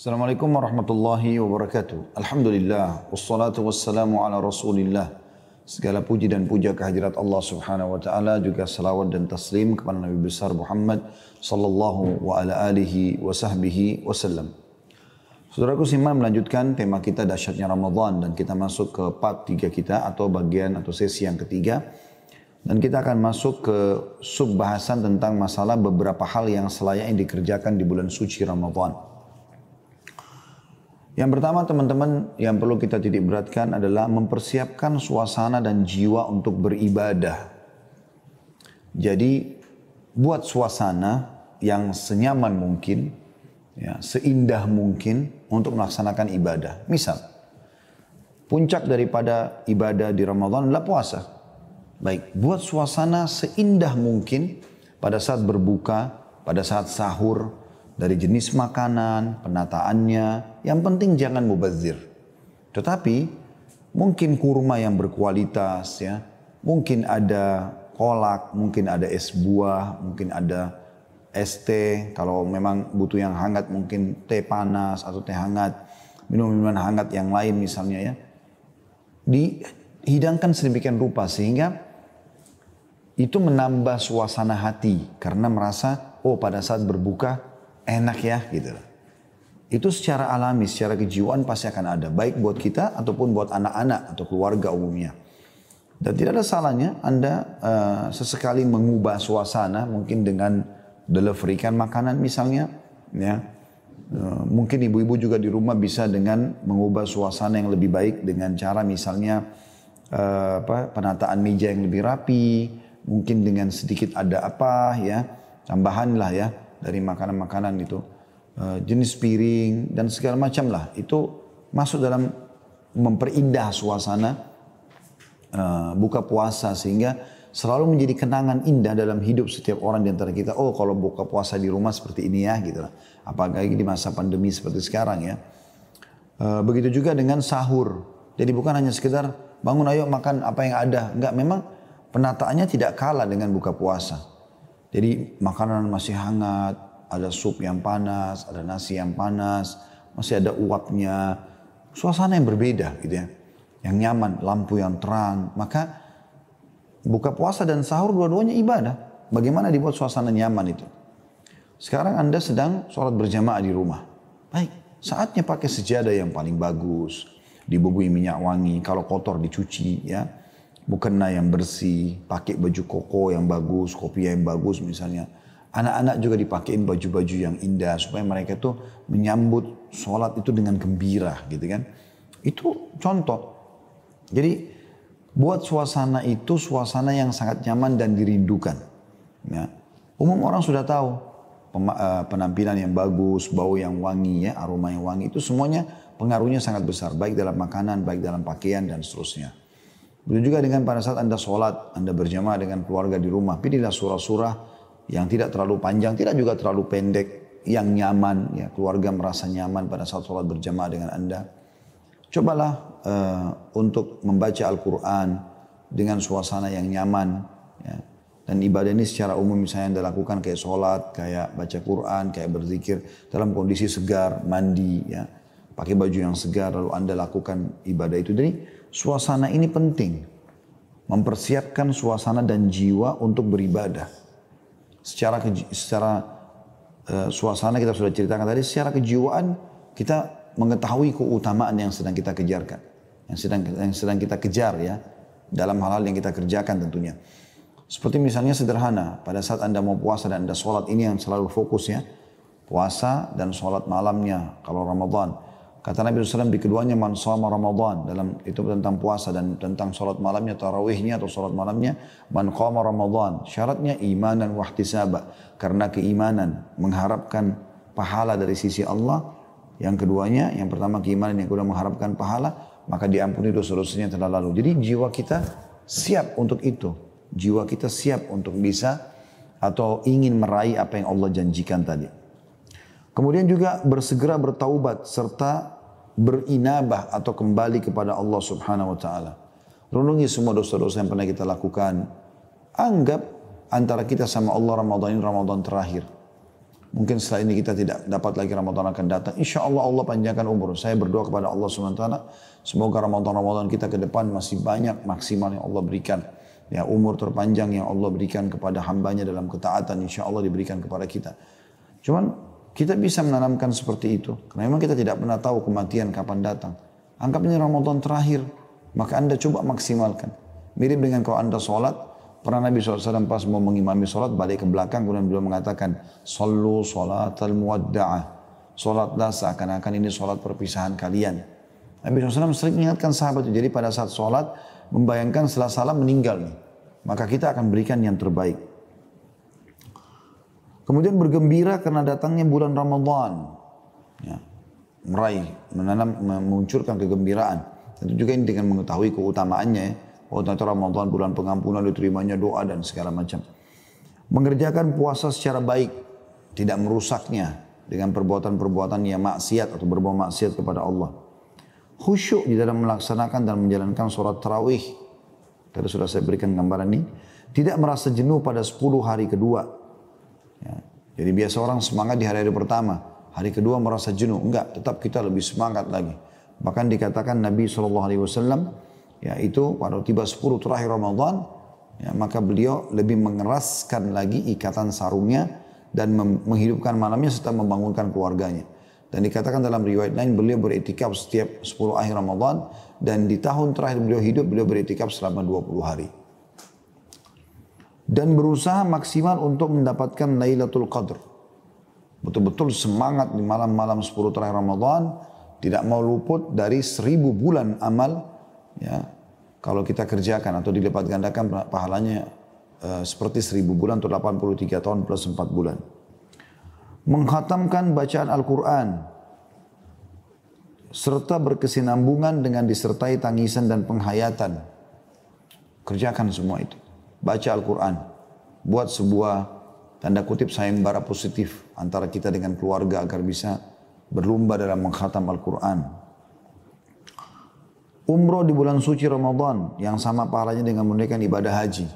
Assalamualaikum warahmatullahi wabarakatuh. Alhamdulillah, wassalatu wassalamu ala rasulillah. Segala puji dan puja kehadirat Allah subhanahu wa ta'ala juga salawat dan taslim kepada Nabi Besar Muhammad sallallahu wa ala alihi wa sahbihi wasallam. Saudaraku Siman melanjutkan tema kita dahsyatnya Ramadan dan kita masuk ke part 3 kita atau bagian atau sesi yang ketiga. Dan kita akan masuk ke sub bahasan tentang masalah beberapa hal yang selayaknya dikerjakan di bulan suci Ramadan. Yang pertama teman-teman yang perlu kita titik beratkan adalah mempersiapkan suasana dan jiwa untuk beribadah. Jadi buat suasana yang senyaman mungkin, ya, seindah mungkin untuk melaksanakan ibadah. Misal, puncak daripada ibadah di Ramadan adalah puasa. Baik, buat suasana seindah mungkin pada saat berbuka, pada saat sahur, dari jenis makanan, penataannya, yang penting jangan mubazir. Tetapi mungkin kurma yang berkualitas ya, mungkin ada kolak, mungkin ada es buah, mungkin ada es teh, kalau memang butuh yang hangat mungkin teh panas atau teh hangat, minuman minuman hangat yang lain misalnya ya. Dihidangkan sedemikian rupa sehingga itu menambah suasana hati karena merasa oh pada saat berbuka enak ya gitu Itu secara alami, secara kejiwaan pasti akan ada. Baik buat kita ataupun buat anak-anak atau keluarga umumnya. Dan tidak ada salahnya Anda uh, sesekali mengubah suasana mungkin dengan deliverikan makanan misalnya. ya eh, Mungkin ibu-ibu juga di rumah bisa dengan mengubah suasana yang lebih baik dengan cara misalnya uh, apa, penataan meja yang lebih rapi. Mungkin dengan sedikit ada apa ya, tambahan lah ya dari makanan-makanan itu eh, jenis piring dan segala macam lah itu masuk dalam memperindah suasana eh, buka puasa sehingga selalu menjadi kenangan indah dalam hidup setiap orang di antara kita. Oh, kalau buka puasa di rumah seperti ini ya, gitu lah. Apalagi di masa pandemi seperti sekarang ya. Eh, begitu juga dengan sahur. Jadi bukan hanya sekedar bangun ayo makan apa yang ada. Enggak, memang penataannya tidak kalah dengan buka puasa. Jadi makanan masih hangat, ada sup yang panas, ada nasi yang panas, masih ada uapnya. Suasana yang berbeda gitu ya. Yang nyaman, lampu yang terang. Maka buka puasa dan sahur dua-duanya ibadah. Bagaimana dibuat suasana nyaman itu. Sekarang Anda sedang sholat berjamaah di rumah. Baik, saatnya pakai sejadah yang paling bagus. Dibubui minyak wangi, kalau kotor dicuci ya mukena yang bersih, pakai baju koko yang bagus, kopi yang bagus misalnya. Anak-anak juga dipakein baju-baju yang indah supaya mereka tuh menyambut sholat itu dengan gembira gitu kan. Itu contoh. Jadi buat suasana itu suasana yang sangat nyaman dan dirindukan. Ya. Umum orang sudah tahu eh, penampilan yang bagus, bau yang wangi ya, aroma yang wangi itu semuanya pengaruhnya sangat besar baik dalam makanan, baik dalam pakaian dan seterusnya. Begitu juga dengan pada saat Anda sholat, Anda berjamaah dengan keluarga di rumah, pilihlah surah-surah yang tidak terlalu panjang, tidak juga terlalu pendek, yang nyaman, ya keluarga merasa nyaman pada saat sholat berjamaah dengan Anda. Cobalah uh, untuk membaca Al-Quran dengan suasana yang nyaman. Ya. Dan ibadah ini secara umum misalnya Anda lakukan kayak sholat, kayak baca Quran, kayak berzikir dalam kondisi segar, mandi, ya pakai baju yang segar, lalu Anda lakukan ibadah itu. Jadi Suasana ini penting. Mempersiapkan suasana dan jiwa untuk beribadah. Secara secara e, suasana kita sudah ceritakan tadi, secara kejiwaan kita mengetahui keutamaan yang sedang kita kejarkan. Yang sedang yang sedang kita kejar ya dalam hal-hal yang kita kerjakan tentunya. Seperti misalnya sederhana, pada saat Anda mau puasa dan Anda sholat ini yang selalu fokus ya. Puasa dan sholat malamnya kalau Ramadan Kata Nabi SAW di keduanya man sama Ramadan dalam itu tentang puasa dan tentang sholat malamnya, tarawihnya atau sholat malamnya man qama Ramadan. Syaratnya imanan wahtisaba karena keimanan mengharapkan pahala dari sisi Allah. Yang keduanya, yang pertama keimanan yang kedua mengharapkan pahala maka diampuni dosa-dosanya telah lalu. Jadi jiwa kita siap untuk itu. Jiwa kita siap untuk bisa atau ingin meraih apa yang Allah janjikan tadi. Kemudian juga bersegera bertaubat serta berinabah atau kembali kepada Allah Subhanahu wa taala. Renungi semua dosa-dosa yang pernah kita lakukan. Anggap antara kita sama Allah Ramadan ini Ramadan terakhir. Mungkin setelah ini kita tidak dapat lagi Ramadan akan datang. Insya Allah Allah panjangkan umur. Saya berdoa kepada Allah Subhanahu Taala Semoga Ramadan-Ramadan kita ke depan masih banyak maksimal yang Allah berikan. Ya umur terpanjang yang Allah berikan kepada hambanya dalam ketaatan. Insya Allah diberikan kepada kita. Cuman kita bisa menanamkan seperti itu. Karena memang kita tidak pernah tahu kematian kapan datang. Anggap ini Ramadan terakhir. Maka anda coba maksimalkan. Mirip dengan kalau anda sholat. Pernah Nabi SAW pas mau mengimami sholat balik ke belakang. Kemudian beliau mengatakan. Sallu sholat al muwadda'ah. Sholatlah seakan-akan ini sholat perpisahan kalian. Nabi SAW sering mengingatkan sahabat Jadi pada saat sholat membayangkan setelah salam meninggal Maka kita akan berikan yang terbaik. Kemudian bergembira karena datangnya bulan Ramadhan, Ya. Meraih, menanam, memunculkan kegembiraan. Tentu juga ini dengan mengetahui keutamaannya ya. Oh ternyata Ramadhan bulan pengampunan diterimanya doa dan segala macam. Mengerjakan puasa secara baik. Tidak merusaknya dengan perbuatan-perbuatan yang maksiat atau berbuat maksiat kepada Allah. Khusyuk di dalam melaksanakan dan menjalankan surat terawih. Tadi sudah saya berikan gambaran ini. Tidak merasa jenuh pada 10 hari kedua Ya. Jadi biasa orang semangat di hari-hari pertama. Hari kedua merasa jenuh. Enggak, tetap kita lebih semangat lagi. Bahkan dikatakan Nabi SAW, ya itu pada tiba 10 terakhir Ramadan, ya, maka beliau lebih mengeraskan lagi ikatan sarungnya dan menghidupkan malamnya serta membangunkan keluarganya. Dan dikatakan dalam riwayat lain beliau beriktikaf setiap 10 akhir Ramadan dan di tahun terakhir beliau hidup beliau beriktikaf selama 20 hari dan berusaha maksimal untuk mendapatkan Lailatul Qadr. Betul-betul semangat di malam-malam sepuluh terakhir Ramadan, tidak mau luput dari seribu bulan amal, ya kalau kita kerjakan atau dilipat gandakan pahalanya uh, seperti seribu bulan atau 83 tahun plus empat bulan. Menghatamkan bacaan Al-Quran, serta berkesinambungan dengan disertai tangisan dan penghayatan. Kerjakan semua itu baca Al-Quran. Buat sebuah tanda kutip sayembara positif antara kita dengan keluarga agar bisa berlomba dalam menghatam Al-Quran. Umroh di bulan suci Ramadan yang sama pahalanya dengan menunaikan ibadah haji.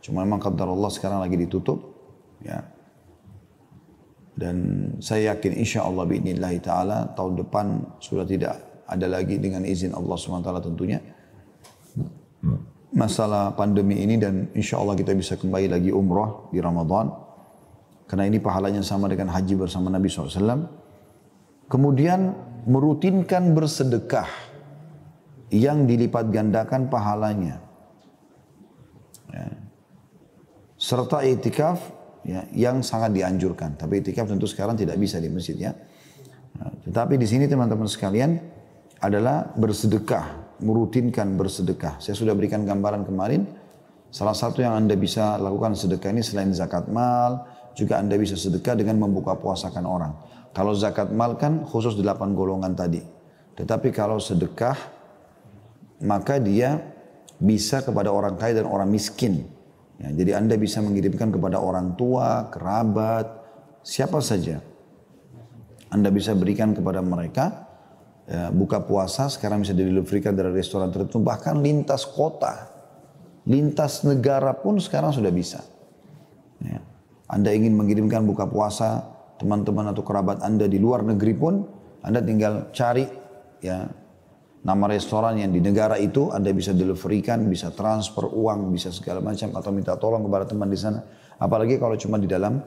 Cuma memang kadar Allah sekarang lagi ditutup. Ya. Dan saya yakin insya Allah bi'idnillahi ta'ala tahun depan sudah tidak ada lagi dengan izin Allah SWT tentunya masalah pandemi ini dan insya Allah kita bisa kembali lagi umroh di Ramadan. Karena ini pahalanya sama dengan haji bersama Nabi SAW. Kemudian merutinkan bersedekah yang dilipat gandakan pahalanya. Ya. Serta itikaf ya, yang sangat dianjurkan. Tapi itikaf tentu sekarang tidak bisa di masjid ya. Nah, tetapi di sini teman-teman sekalian adalah bersedekah merutinkan bersedekah. Saya sudah berikan gambaran kemarin, salah satu yang Anda bisa lakukan sedekah ini selain zakat mal, juga Anda bisa sedekah dengan membuka puasakan orang. Kalau zakat mal kan khusus delapan golongan tadi. Tetapi kalau sedekah, maka dia bisa kepada orang kaya dan orang miskin. Ya, jadi Anda bisa mengirimkan kepada orang tua, kerabat, siapa saja. Anda bisa berikan kepada mereka ya, buka puasa sekarang bisa dideliverykan dari restoran tertentu bahkan lintas kota lintas negara pun sekarang sudah bisa ya. anda ingin mengirimkan buka puasa teman-teman atau kerabat anda di luar negeri pun anda tinggal cari ya nama restoran yang di negara itu anda bisa deliverykan bisa transfer uang bisa segala macam atau minta tolong kepada teman di sana apalagi kalau cuma di dalam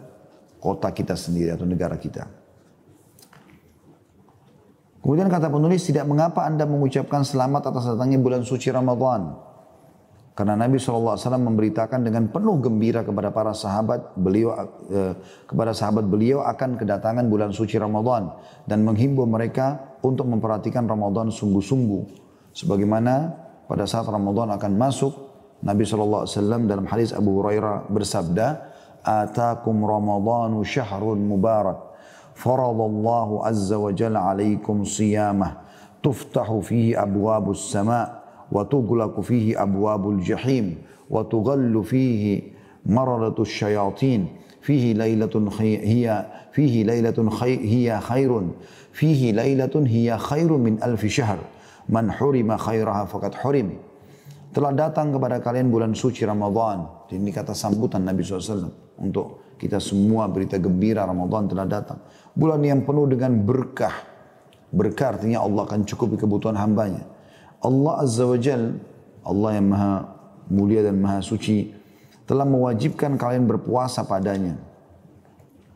kota kita sendiri atau negara kita Kemudian kata penulis, tidak mengapa Anda mengucapkan selamat atas datangnya bulan suci Ramadhan, Karena Nabi SAW memberitakan dengan penuh gembira kepada para sahabat beliau eh, kepada sahabat beliau akan kedatangan bulan suci Ramadhan dan menghimbau mereka untuk memperhatikan Ramadhan sungguh-sungguh. Sebagaimana pada saat Ramadhan akan masuk, Nabi SAW dalam hadis Abu Hurairah bersabda, Atakum Ramadhanu syahrun mubarak faradallahu azza wa jalla alaikum siyamah tuftahu fihi abwabus sama wa tughlaqu fihi abwabul jahim wa tughallu fihi maradatus syayatin fihi lailatun hiya fihi lailatun hiya khairun fihi lailatun hiya khairun min alfi syahr man hurima khairaha faqad hurim telah datang kepada kalian bulan suci Ramadan. Ini kata sambutan Nabi SAW untuk kita semua berita gembira Ramadan telah datang. Bulan yang penuh dengan berkah. Berkah artinya Allah akan cukupi kebutuhan hambanya. Allah Azza wa Jal, Allah yang maha mulia dan maha suci, telah mewajibkan kalian berpuasa padanya.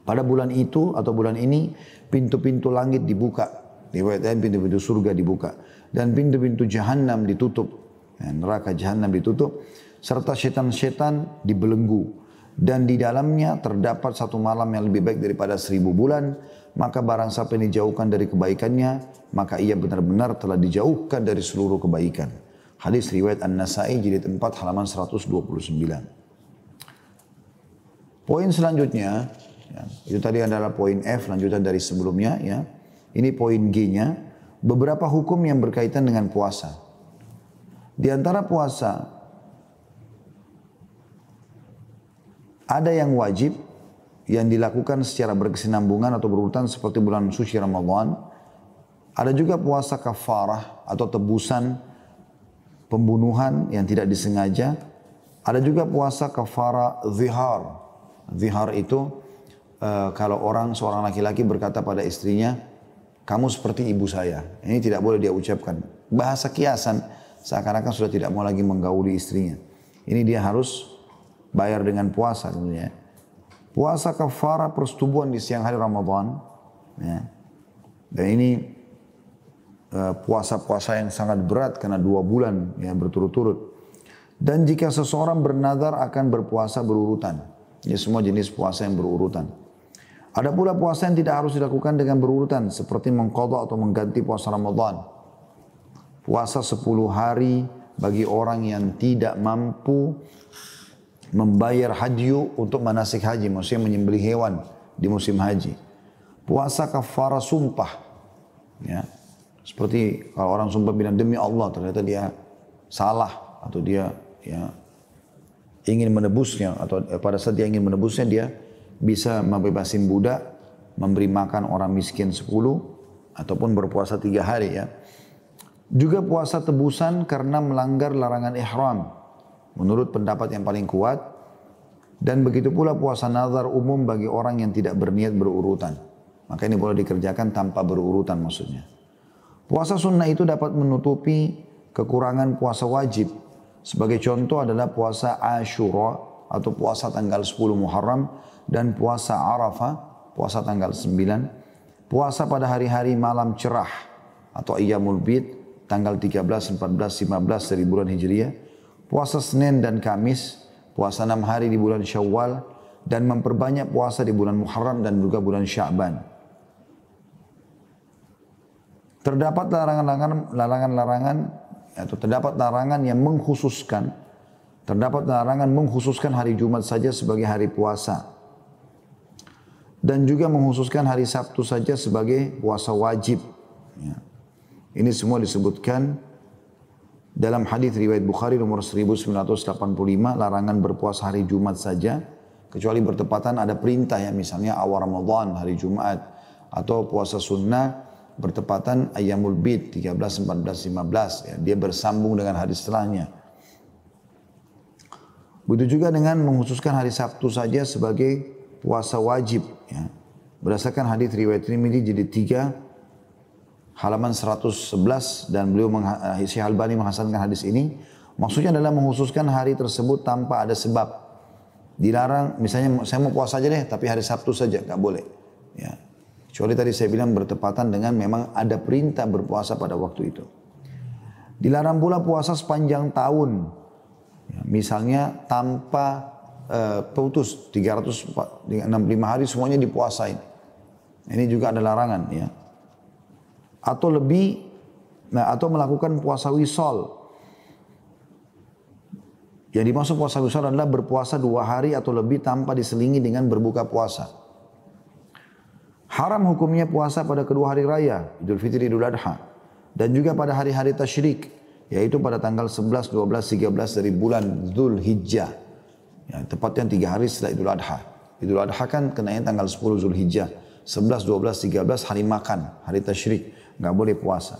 Pada bulan itu atau bulan ini, pintu-pintu langit dibuka. Riwayat pintu-pintu surga dibuka. Dan pintu-pintu jahanam ditutup. Ya, neraka jahanam ditutup. Serta setan-setan dibelenggu dan di dalamnya terdapat satu malam yang lebih baik daripada seribu bulan, maka barang siapa yang dijauhkan dari kebaikannya, maka ia benar-benar telah dijauhkan dari seluruh kebaikan. Hadis riwayat An-Nasai jilid 4 halaman 129. Poin selanjutnya, ya, itu tadi adalah poin F lanjutan dari sebelumnya ya. Ini poin G-nya, beberapa hukum yang berkaitan dengan puasa. Di antara puasa, Ada yang wajib yang dilakukan secara berkesinambungan atau berurutan seperti bulan suci Ramadan. Ada juga puasa kafarah atau tebusan pembunuhan yang tidak disengaja. Ada juga puasa kafara zihar. Zihar itu eh, kalau orang seorang laki-laki berkata pada istrinya, kamu seperti ibu saya. Ini tidak boleh dia ucapkan. Bahasa kiasan seakan-akan sudah tidak mau lagi menggauli istrinya. Ini dia harus Bayar dengan puasa tentunya. Puasa kafara persetubuhan di siang hari Ramadan. Ya. Dan ini eh, puasa-puasa yang sangat berat karena dua bulan ya berturut-turut. Dan jika seseorang bernadar akan berpuasa berurutan. Ini ya, semua jenis puasa yang berurutan. Ada pula puasa yang tidak harus dilakukan dengan berurutan. Seperti mengkodok atau mengganti puasa Ramadan. Puasa 10 hari bagi orang yang tidak mampu membayar hadyu untuk manasik haji, maksudnya menyembelih hewan di musim haji. Puasa kafara sumpah. Ya. Seperti kalau orang sumpah bilang demi Allah ternyata dia salah atau dia ya ingin menebusnya atau eh, pada saat dia ingin menebusnya dia bisa membebasin budak, memberi makan orang miskin sepuluh ataupun berpuasa tiga hari ya. Juga puasa tebusan karena melanggar larangan ihram Menurut pendapat yang paling kuat. Dan begitu pula puasa nazar umum bagi orang yang tidak berniat berurutan. Maka ini boleh dikerjakan tanpa berurutan maksudnya. Puasa sunnah itu dapat menutupi kekurangan puasa wajib. Sebagai contoh adalah puasa Ashura atau puasa tanggal 10 Muharram dan puasa Arafah, puasa tanggal 9, puasa pada hari-hari malam cerah atau Iyamul Bid tanggal 13, 14, 15 dari bulan Hijriah Puasa Senin dan Kamis, puasa enam hari di bulan Syawal, dan memperbanyak puasa di bulan Muharram dan juga bulan Sya'ban. Terdapat larangan-larangan larangan-larangan atau terdapat larangan yang mengkhususkan terdapat larangan mengkhususkan hari Jumat saja sebagai hari puasa dan juga mengkhususkan hari Sabtu saja sebagai puasa wajib. Ya. Ini semua disebutkan dalam hadis riwayat Bukhari nomor 1985 larangan berpuasa hari Jumat saja kecuali bertepatan ada perintah ya misalnya awal Ramadan hari Jumat atau puasa sunnah bertepatan Ayyamul Bid 13, 14, 15 ya dia bersambung dengan hari setelahnya. Begitu juga dengan menghususkan hari Sabtu saja sebagai puasa wajib ya. Berdasarkan hadis riwayat ini jadi tiga halaman 111 dan beliau eh, Syekh Albani menghasankan hadis ini maksudnya adalah menghususkan hari tersebut tanpa ada sebab dilarang misalnya saya mau puasa aja deh tapi hari Sabtu saja nggak boleh ya kecuali tadi saya bilang bertepatan dengan memang ada perintah berpuasa pada waktu itu dilarang pula puasa sepanjang tahun ya, misalnya tanpa uh, putus 365 hari semuanya dipuasain ini juga ada larangan ya atau lebih nah atau melakukan puasa wisol. Yang dimaksud puasa wisol adalah berpuasa dua hari atau lebih tanpa diselingi dengan berbuka puasa. Haram hukumnya puasa pada kedua hari raya, Idul Fitri, Idul Adha. Dan juga pada hari-hari tasyrik, yaitu pada tanggal 11, 12, 13 dari bulan Dhul Hijjah. Ya, tepatnya tiga hari setelah Idul Adha. Idul Adha kan kenanya tanggal 10 Hijjah. 11, 12, 13 hari makan, hari tashrik nggak boleh puasa.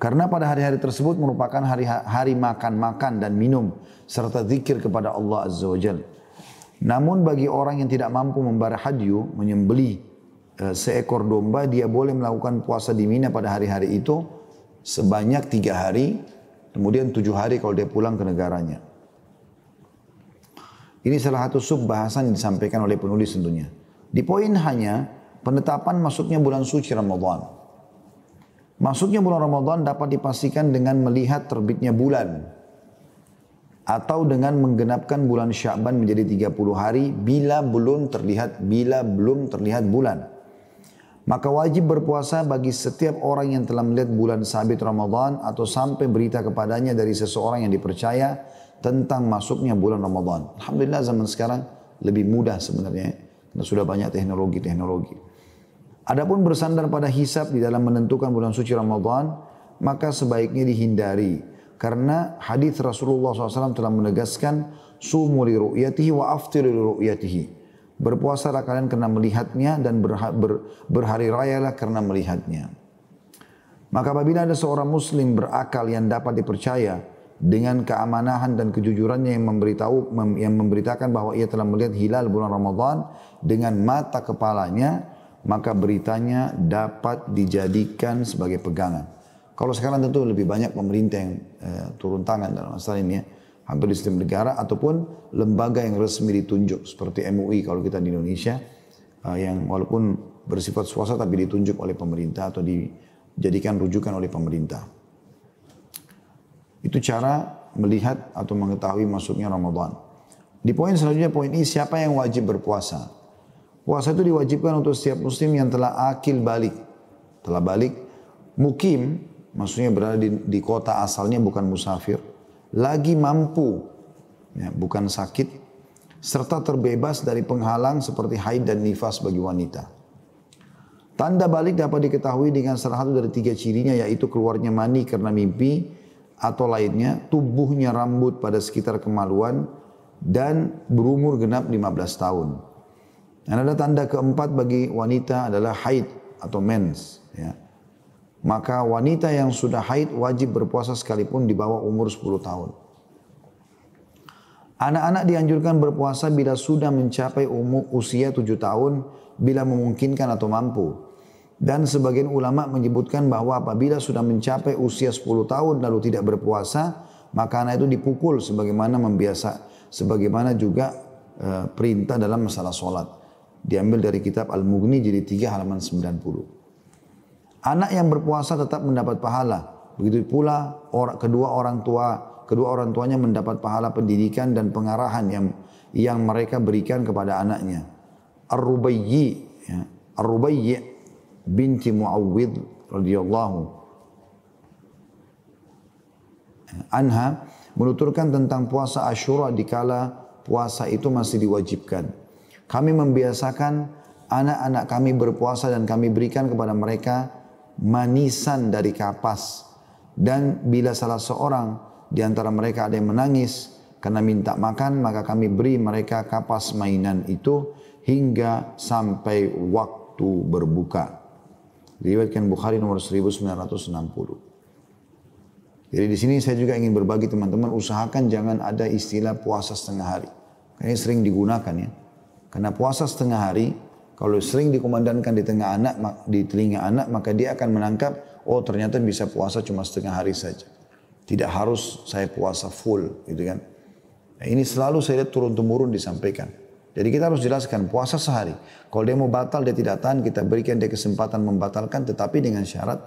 Karena pada hari-hari tersebut merupakan hari-hari makan-makan dan minum serta zikir kepada Allah Azza wa Jal. Namun bagi orang yang tidak mampu membara hadyu, menyembeli e, seekor domba, dia boleh melakukan puasa di Mina pada hari-hari itu sebanyak tiga hari, kemudian tujuh hari kalau dia pulang ke negaranya. Ini salah satu sub bahasan yang disampaikan oleh penulis tentunya. Di poin hanya penetapan masuknya bulan suci ramadhan Masuknya bulan Ramadan dapat dipastikan dengan melihat terbitnya bulan atau dengan menggenapkan bulan Sya'ban menjadi 30 hari bila belum terlihat bila belum terlihat bulan. Maka wajib berpuasa bagi setiap orang yang telah melihat bulan sabit Ramadan atau sampai berita kepadanya dari seseorang yang dipercaya tentang masuknya bulan Ramadan. Alhamdulillah zaman sekarang lebih mudah sebenarnya karena sudah banyak teknologi-teknologi. Adapun bersandar pada hisap di dalam menentukan bulan suci Ramadan, maka sebaiknya dihindari. Karena hadis Rasulullah SAW telah menegaskan, Sumu ru'yatihi wa aftir li ru'yatihi. Berpuasalah kalian karena melihatnya dan berha ber berhari lah karena melihatnya. Maka apabila ada seorang muslim berakal yang dapat dipercaya dengan keamanahan dan kejujurannya yang memberitahu yang memberitakan bahwa ia telah melihat hilal bulan Ramadan dengan mata kepalanya, maka beritanya dapat dijadikan sebagai pegangan. Kalau sekarang tentu lebih banyak pemerintah yang eh, turun tangan dalam masalah ini ya. Hampir di sistem negara ataupun lembaga yang resmi ditunjuk seperti MUI kalau kita di Indonesia eh, yang walaupun bersifat swasta tapi ditunjuk oleh pemerintah atau dijadikan rujukan oleh pemerintah. Itu cara melihat atau mengetahui masuknya Ramadan. Di poin selanjutnya poin ini siapa yang wajib berpuasa? Puasa itu diwajibkan untuk setiap muslim yang telah akil balik. Telah balik, mukim, maksudnya berada di, di kota asalnya bukan musafir. Lagi mampu, ya, bukan sakit. Serta terbebas dari penghalang seperti haid dan nifas bagi wanita. Tanda balik dapat diketahui dengan salah satu dari tiga cirinya yaitu keluarnya mani karena mimpi atau lainnya, tubuhnya rambut pada sekitar kemaluan, dan berumur genap 15 tahun. Dan ada tanda keempat bagi wanita adalah haid atau mens. Ya. Maka wanita yang sudah haid wajib berpuasa sekalipun di bawah umur 10 tahun. Anak-anak dianjurkan berpuasa bila sudah mencapai umur usia 7 tahun bila memungkinkan atau mampu. Dan sebagian ulama menyebutkan bahwa apabila sudah mencapai usia 10 tahun lalu tidak berpuasa, maka anak itu dipukul sebagaimana membiasa sebagaimana juga e, perintah dalam masalah solat. Diambil dari kitab Al-Mughni jadi 3 halaman 90. Anak yang berpuasa tetap mendapat pahala. Begitu pula orang kedua orang tua kedua orang tuanya mendapat pahala pendidikan dan pengarahan yang yang mereka berikan kepada anaknya. Ar-Rubayyi ya. Ar-Rubayyi binti Muawwid radhiyallahu anha menuturkan tentang puasa Asyura dikala puasa itu masih diwajibkan. Kami membiasakan anak-anak kami berpuasa dan kami berikan kepada mereka manisan dari kapas. Dan bila salah seorang di antara mereka ada yang menangis karena minta makan, maka kami beri mereka kapas mainan itu hingga sampai waktu berbuka. Riwayatkan Bukhari nomor 1960. Jadi di sini saya juga ingin berbagi teman-teman usahakan jangan ada istilah puasa setengah hari. ini sering digunakan ya. Karena puasa setengah hari, kalau sering dikomandankan di tengah anak, di telinga anak, maka dia akan menangkap, oh ternyata bisa puasa cuma setengah hari saja. Tidak harus saya puasa full, gitu kan. Nah, ini selalu saya lihat turun-temurun disampaikan. Jadi kita harus jelaskan puasa sehari. Kalau dia mau batal, dia tidak tahan, kita berikan dia kesempatan membatalkan, tetapi dengan syarat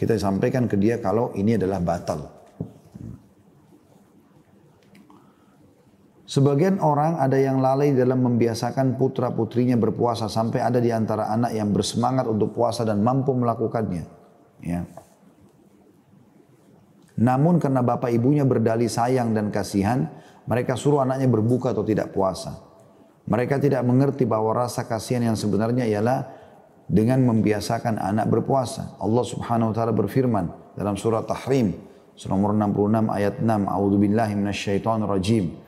kita sampaikan ke dia kalau ini adalah batal. Sebagian orang ada yang lalai dalam membiasakan putra-putrinya berpuasa sampai ada di antara anak yang bersemangat untuk puasa dan mampu melakukannya. Ya. Namun karena bapak ibunya berdalih sayang dan kasihan, mereka suruh anaknya berbuka atau tidak puasa. Mereka tidak mengerti bahwa rasa kasihan yang sebenarnya ialah dengan membiasakan anak berpuasa. Allah Subhanahu wa taala berfirman dalam surah Tahrim, surah nomor 66 ayat 6, "A'udzubillahi minasyaitonirrajim." rajim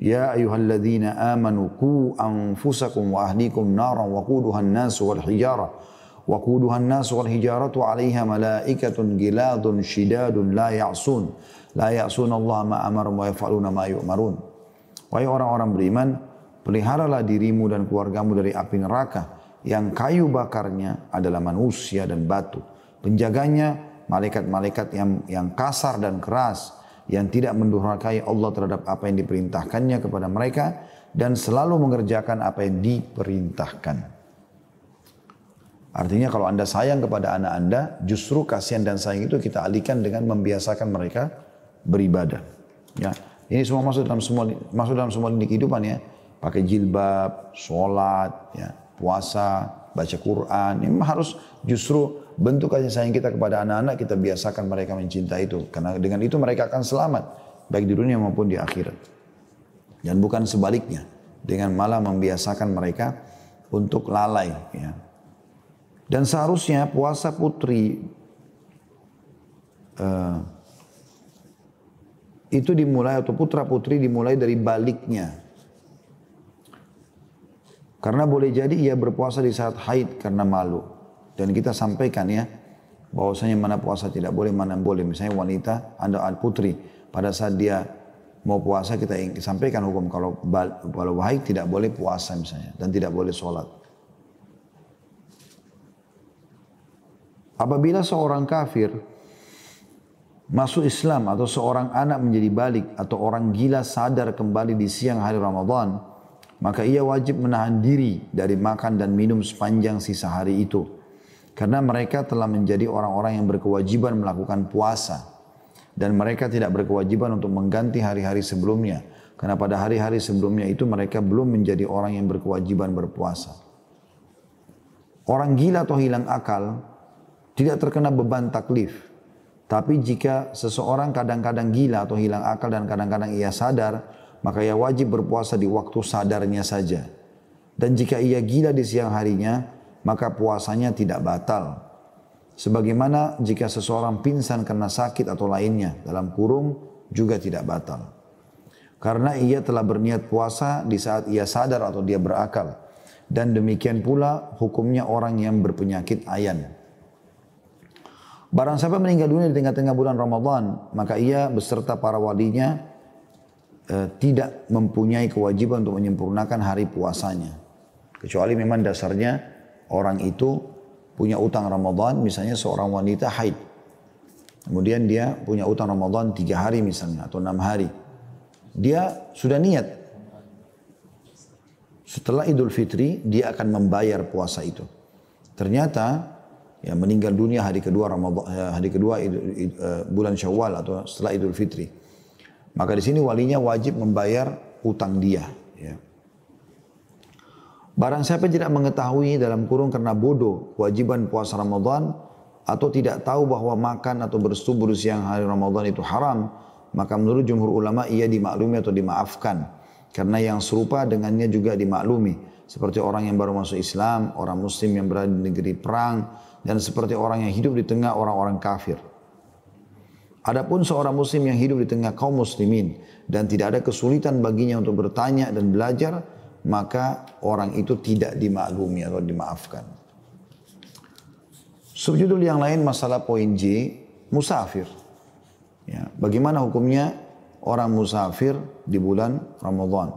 يا أيها الذين آمنوا قوا أنفسكم وأهليكم نارا وقودها الناس والحجارة وقودها الناس alaiha malaikatun ملائكة shidadun شداد لا يعصون لا يعصون الله ما أمرهم ويفعلون ما يؤمرون Wahai orang-orang beriman, peliharalah dirimu dan keluargamu dari api neraka yang kayu bakarnya adalah manusia dan batu. Penjaganya malaikat-malaikat yang yang kasar dan keras yang tidak mendurhakai Allah terhadap apa yang diperintahkannya kepada mereka dan selalu mengerjakan apa yang diperintahkan. Artinya kalau Anda sayang kepada anak Anda, justru kasihan dan sayang itu kita alihkan dengan membiasakan mereka beribadah. Ya. Ini semua masuk dalam semua masuk dalam semua lini kehidupan ya. Pakai jilbab, sholat, ya, puasa, baca Quran. Ini harus justru Bentuk kasih sayang kita kepada anak-anak kita biasakan mereka mencintai itu. Karena dengan itu mereka akan selamat. Baik di dunia maupun di akhirat. Dan bukan sebaliknya. Dengan malah membiasakan mereka untuk lalai. Ya. Dan seharusnya puasa putri uh, itu dimulai atau putra putri dimulai dari baliknya. Karena boleh jadi ia berpuasa di saat haid karena malu. Dan kita sampaikan ya, bahwasanya mana puasa tidak boleh, mana boleh. Misalnya wanita, anda al putri, pada saat dia mau puasa kita sampaikan hukum kalau kalau wahai tidak boleh puasa misalnya dan tidak boleh sholat. Apabila seorang kafir masuk Islam atau seorang anak menjadi balik atau orang gila sadar kembali di siang hari Ramadan, maka ia wajib menahan diri dari makan dan minum sepanjang sisa hari itu karena mereka telah menjadi orang-orang yang berkewajiban melakukan puasa. Dan mereka tidak berkewajiban untuk mengganti hari-hari sebelumnya. Karena pada hari-hari sebelumnya itu mereka belum menjadi orang yang berkewajiban berpuasa. Orang gila atau hilang akal tidak terkena beban taklif. Tapi jika seseorang kadang-kadang gila atau hilang akal dan kadang-kadang ia sadar, maka ia wajib berpuasa di waktu sadarnya saja. Dan jika ia gila di siang harinya, maka puasanya tidak batal. Sebagaimana jika seseorang pingsan karena sakit atau lainnya dalam kurung juga tidak batal. Karena ia telah berniat puasa di saat ia sadar atau dia berakal. Dan demikian pula hukumnya orang yang berpenyakit ayan. Barang siapa meninggal dunia di tengah-tengah bulan Ramadhan, maka ia beserta para walinya e, tidak mempunyai kewajiban untuk menyempurnakan hari puasanya. Kecuali memang dasarnya orang itu punya utang Ramadan, misalnya seorang wanita haid. Kemudian dia punya utang Ramadan tiga hari misalnya atau enam hari. Dia sudah niat. Setelah Idul Fitri, dia akan membayar puasa itu. Ternyata ya meninggal dunia hari kedua Ramadan, eh, hari kedua eh, bulan Syawal atau setelah Idul Fitri. Maka di sini walinya wajib membayar utang dia. Ya. Barang siapa yang tidak mengetahui dalam kurung karena bodoh kewajiban puasa Ramadan atau tidak tahu bahwa makan atau bersubuh di siang hari Ramadan itu haram, maka menurut jumhur ulama ia dimaklumi atau dimaafkan. Karena yang serupa dengannya juga dimaklumi. Seperti orang yang baru masuk Islam, orang muslim yang berada di negeri perang, dan seperti orang yang hidup di tengah orang-orang kafir. Adapun seorang muslim yang hidup di tengah kaum muslimin dan tidak ada kesulitan baginya untuk bertanya dan belajar, maka orang itu tidak dimaklumi atau dimaafkan. Subjudul yang lain masalah poin J, musafir. Ya, bagaimana hukumnya orang musafir di bulan Ramadhan?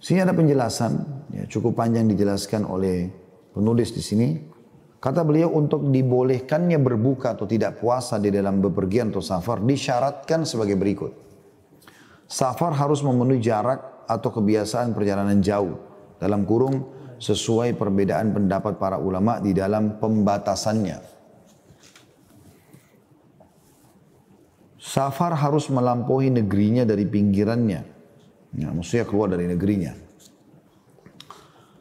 Sini ada penjelasan, ya, cukup panjang dijelaskan oleh penulis di sini. Kata beliau untuk dibolehkannya berbuka atau tidak puasa di dalam bepergian atau safar disyaratkan sebagai berikut. Safar harus memenuhi jarak atau kebiasaan perjalanan jauh. Dalam kurung sesuai perbedaan pendapat para ulama di dalam pembatasannya. Safar harus melampaui negerinya dari pinggirannya. Ya, maksudnya keluar dari negerinya.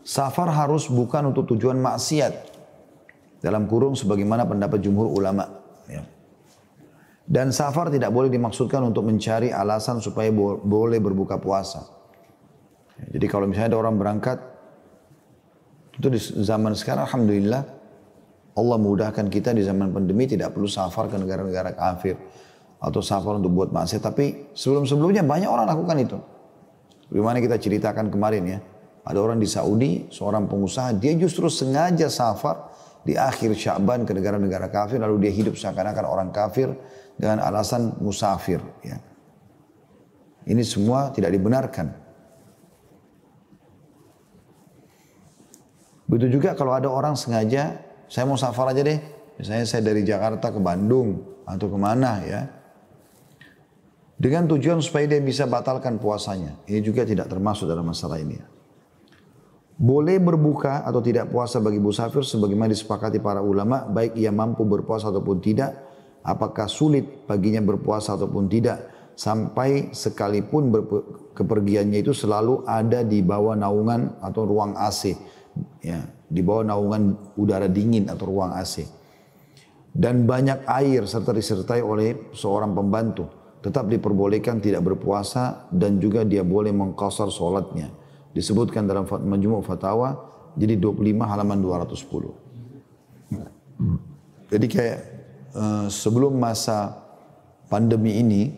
Safar harus bukan untuk tujuan maksiat. Dalam kurung sebagaimana pendapat jumhur ulama. Ya. Dan safar tidak boleh dimaksudkan untuk mencari alasan supaya boleh berbuka puasa. Jadi kalau misalnya ada orang berangkat, itu di zaman sekarang Alhamdulillah, Allah mudahkan kita di zaman pandemi tidak perlu safar ke negara-negara kafir. Atau safar untuk buat maksiat. Tapi sebelum-sebelumnya banyak orang lakukan itu. Bagaimana kita ceritakan kemarin ya. Ada orang di Saudi, seorang pengusaha, dia justru sengaja safar di akhir Syaban ke negara-negara kafir, lalu dia hidup seakan-akan orang kafir dengan alasan musafir. Ya. Ini semua tidak dibenarkan. Begitu juga kalau ada orang sengaja, saya mau safar aja deh. Misalnya saya dari Jakarta ke Bandung atau kemana ya. Dengan tujuan supaya dia bisa batalkan puasanya. Ini juga tidak termasuk dalam masalah ini. Boleh berbuka atau tidak puasa bagi musafir sebagaimana disepakati para ulama, baik ia mampu berpuasa ataupun tidak, apakah sulit baginya berpuasa ataupun tidak, sampai sekalipun kepergiannya itu selalu ada di bawah naungan atau ruang AC ya di bawah naungan udara dingin atau ruang AC dan banyak air serta disertai oleh seorang pembantu tetap diperbolehkan tidak berpuasa dan juga dia boleh mengkasar sholatnya disebutkan dalam majmuk Fatawa jadi 25 halaman 210 jadi kayak eh, sebelum masa pandemi ini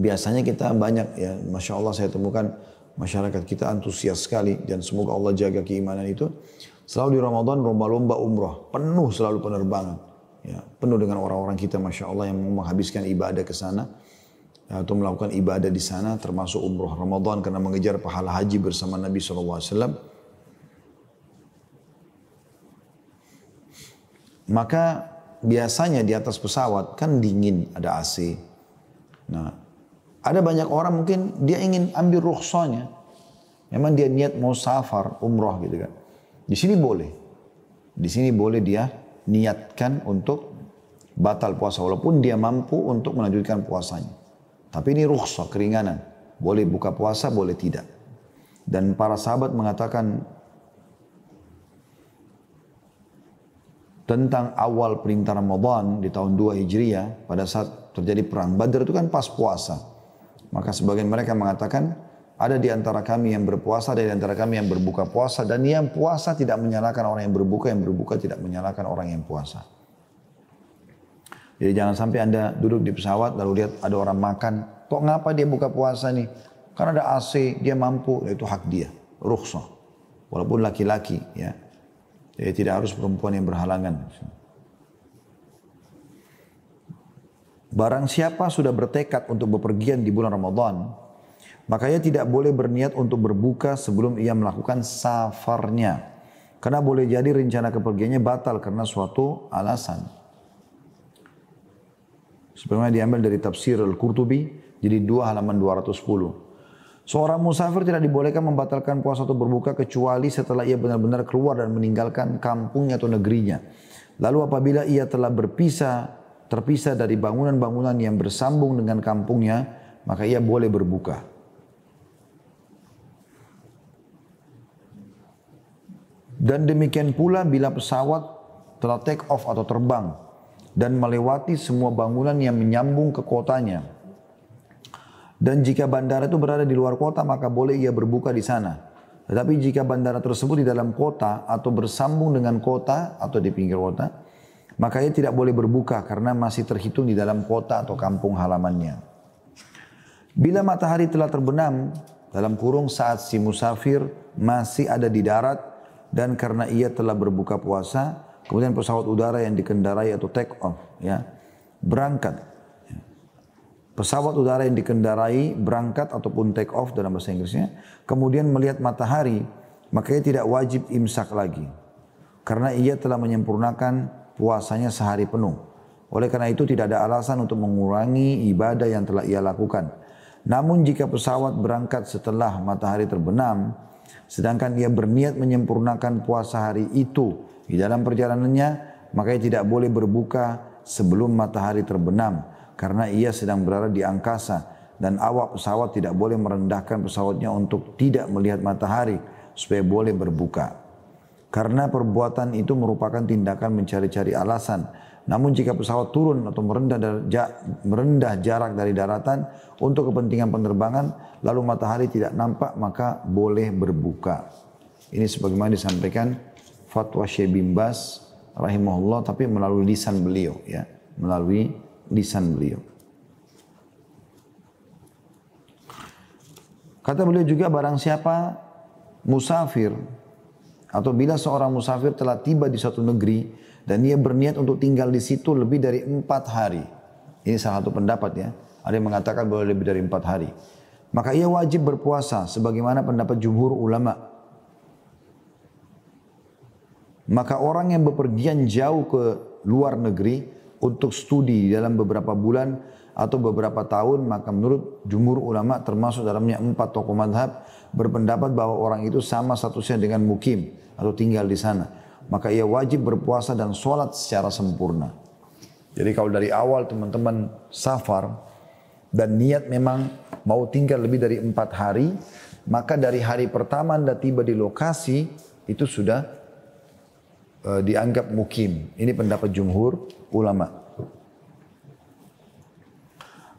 biasanya kita banyak ya Masya Allah saya temukan Masyarakat kita antusias sekali dan semoga Allah jaga keimanan itu. Selalu di Ramadan lomba-lomba umrah, penuh selalu penerbangan. Ya, penuh dengan orang-orang kita Masya Allah yang menghabiskan ibadah ke sana ya, atau melakukan ibadah di sana termasuk umroh Ramadan karena mengejar pahala haji bersama Nabi SAW. Maka biasanya di atas pesawat kan dingin ada AC. Nah ada banyak orang mungkin dia ingin ambil rukhsahnya. Memang dia niat mau safar, umroh gitu kan. Di sini boleh. Di sini boleh dia niatkan untuk batal puasa walaupun dia mampu untuk melanjutkan puasanya. Tapi ini rukhsah, keringanan. Boleh buka puasa, boleh tidak. Dan para sahabat mengatakan tentang awal perintah Ramadan di tahun 2 Hijriah pada saat terjadi perang Badar itu kan pas puasa. Maka sebagian mereka mengatakan, ada di antara kami yang berpuasa, ada di antara kami yang berbuka puasa, dan yang puasa tidak menyalahkan orang yang berbuka, yang berbuka tidak menyalahkan orang yang puasa. Jadi jangan sampai Anda duduk di pesawat lalu lihat ada orang makan, kok ngapa dia buka puasa nih? Karena ada AC, dia mampu, nah, itu hak dia, rukhsah. Walaupun laki-laki ya. Jadi tidak harus perempuan yang berhalangan. Barang siapa sudah bertekad untuk bepergian di bulan Ramadan, maka ia tidak boleh berniat untuk berbuka sebelum ia melakukan safarnya. Karena boleh jadi rencana kepergiannya batal karena suatu alasan. Sebenarnya diambil dari tafsir Al-Qurtubi, jadi dua halaman 210. Seorang musafir tidak dibolehkan membatalkan puasa atau berbuka kecuali setelah ia benar-benar keluar dan meninggalkan kampungnya atau negerinya. Lalu apabila ia telah berpisah terpisah dari bangunan-bangunan yang bersambung dengan kampungnya, maka ia boleh berbuka. Dan demikian pula bila pesawat telah take off atau terbang dan melewati semua bangunan yang menyambung ke kotanya. Dan jika bandara itu berada di luar kota maka boleh ia berbuka di sana. Tetapi jika bandara tersebut di dalam kota atau bersambung dengan kota atau di pinggir kota, Makanya tidak boleh berbuka karena masih terhitung di dalam kota atau kampung halamannya. Bila matahari telah terbenam, dalam kurung saat si musafir masih ada di darat dan karena ia telah berbuka puasa, kemudian pesawat udara yang dikendarai atau take off ya berangkat pesawat udara yang dikendarai berangkat ataupun take off dalam bahasa Inggrisnya kemudian melihat matahari makanya tidak wajib imsak lagi karena ia telah menyempurnakan puasanya sehari penuh. Oleh karena itu tidak ada alasan untuk mengurangi ibadah yang telah ia lakukan. Namun jika pesawat berangkat setelah matahari terbenam, sedangkan ia berniat menyempurnakan puasa hari itu di dalam perjalanannya, maka ia tidak boleh berbuka sebelum matahari terbenam karena ia sedang berada di angkasa dan awak pesawat tidak boleh merendahkan pesawatnya untuk tidak melihat matahari supaya boleh berbuka. Karena perbuatan itu merupakan tindakan mencari-cari alasan. Namun jika pesawat turun atau merendah, merendah jarak dari daratan untuk kepentingan penerbangan, lalu matahari tidak nampak maka boleh berbuka. Ini sebagaimana disampaikan fatwa Syekh Bimbas rahimahullah tapi melalui lisan beliau ya, melalui lisan beliau. Kata beliau juga barang siapa musafir atau bila seorang musafir telah tiba di suatu negeri dan ia berniat untuk tinggal di situ lebih dari empat hari. Ini salah satu pendapat ya. Ada yang mengatakan boleh lebih dari empat hari. Maka ia wajib berpuasa sebagaimana pendapat jumhur ulama. Maka orang yang bepergian jauh ke luar negeri untuk studi dalam beberapa bulan atau beberapa tahun maka menurut jumhur ulama termasuk dalamnya empat tokoh madhab berpendapat bahwa orang itu sama statusnya dengan mukim atau tinggal di sana maka ia wajib berpuasa dan sholat secara sempurna jadi kalau dari awal teman-teman safar dan niat memang mau tinggal lebih dari empat hari maka dari hari pertama anda tiba di lokasi itu sudah Eh, dianggap mukim. Ini pendapat jumhur ulama.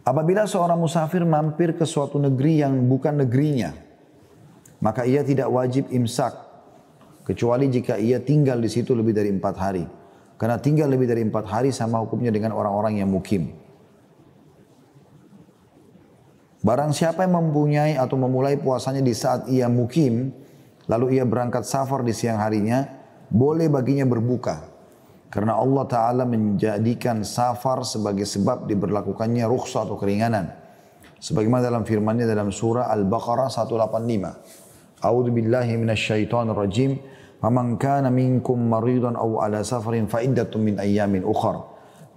Apabila seorang musafir mampir ke suatu negeri yang bukan negerinya, maka ia tidak wajib imsak kecuali jika ia tinggal di situ lebih dari empat hari. Karena tinggal lebih dari empat hari sama hukumnya dengan orang-orang yang mukim. Barang siapa yang mempunyai atau memulai puasanya di saat ia mukim, lalu ia berangkat safar di siang harinya, boleh baginya berbuka. Karena Allah Ta'ala menjadikan safar sebagai sebab diberlakukannya rukhsa atau keringanan. Sebagaimana dalam firmannya dalam surah Al-Baqarah 185. A'udhu billahi minasyaitan rajim. Faman kana minkum maridun aw ala safarin fa min ayyamin ukhar.